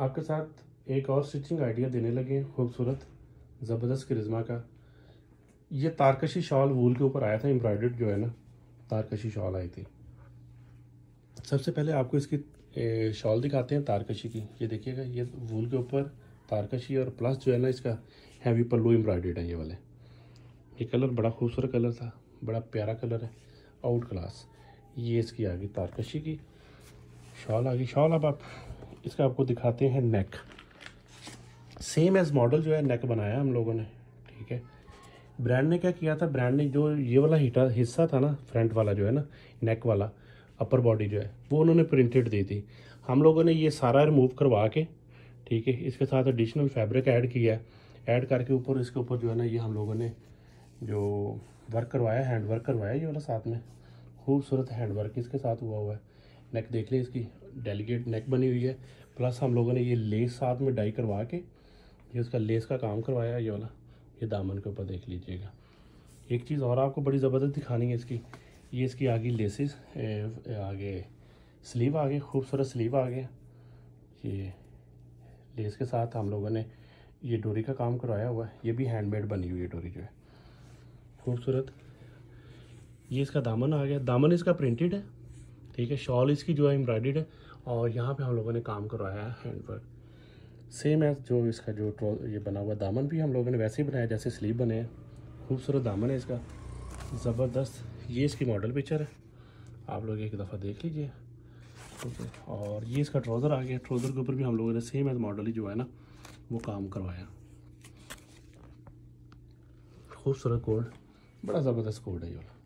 आपके साथ एक और स्टिचिंग आइडिया देने लगे हैं खूबसूरत ज़बरदस्त करिज्मा का ये तारकशी शॉल वूल के ऊपर आया था एम्ब्रॉयडर्ड जो है ना तारकशी शॉल आई थी सबसे पहले आपको इसकी शॉल दिखाते हैं तारकशी की ये देखिएगा ये वूल के ऊपर तारकशी और प्लस जो है ना इसका हैवी पल्लू एम्ब्रॉयडर्ड है ये वाले ये कलर बड़ा खूबसूरत कलर था बड़ा प्यारा कलर है आउट क्लास ये इसकी आ गई तारकशी की शॉल आ गई शॉल अब आप इसका आपको दिखाते हैं नेक सेम एज मॉडल जो है नेक बनाया हम लोगों ने ठीक है ब्रांड ने क्या किया था ब्रांड ने जो ये वाला हिटा हिस्सा था ना फ्रंट वाला जो है ना नेक वाला अपर बॉडी जो है वो उन्होंने प्रिंटेड दी थी हम लोगों ने ये सारा रिमूव करवा के ठीक है इसके साथ एडिशनल फैब्रिक ऐड किया है ऐड करके ऊपर इसके ऊपर जो है ना ये हम लोगों ने जो वर्क करवाया हैंड वर्क करवाया ये वाला साथ में खूबसूरत हैंड वर्क इसके साथ हुआ हुआ है नेक देख लें इसकी डेलीगेट नेक बनी हुई है प्लस हम लोगों ने ये लेस साथ में डाई करवा के ये उसका लेस का काम करवाया है ये वाला ये दामन के ऊपर देख लीजिएगा एक चीज़ और आपको बड़ी ज़बरदस्त दिखानी है इसकी ये इसकी आगे लेसेस आगे स्लीव आ गए खूबसूरत स्लीव आ गए ये लेस के साथ हम लोगों ने ये डोरी का काम करवाया हुआ है ये भी हैंडमेड बनी हुई है डोरी जो है खूबसूरत ये इसका दामन आ गया दामन इसका प्रिंटेड है ठीक है शॉल इसकी जो है एम्ब्रॉयड है और यहाँ पे हम लोगों ने काम करवाया है हैंड वर्क सेम एज जो इसका जो ये बना हुआ दामन भी हम लोगों ने वैसे ही बनाया जैसे स्लीव बने हैं खूबसूरत दामन है इसका ज़बरदस्त ये इसकी मॉडल पिक्चर है आप लोग एक दफ़ा देख लीजिए और ये इसका ट्राउज़र आ गया ट्राउज़र के ऊपर भी हम लोगों ने सेम एज मॉडल ही जो है ना वो काम करवाया खूबसूरत कोड बड़ा ज़बरदस्त कोड है ये वाला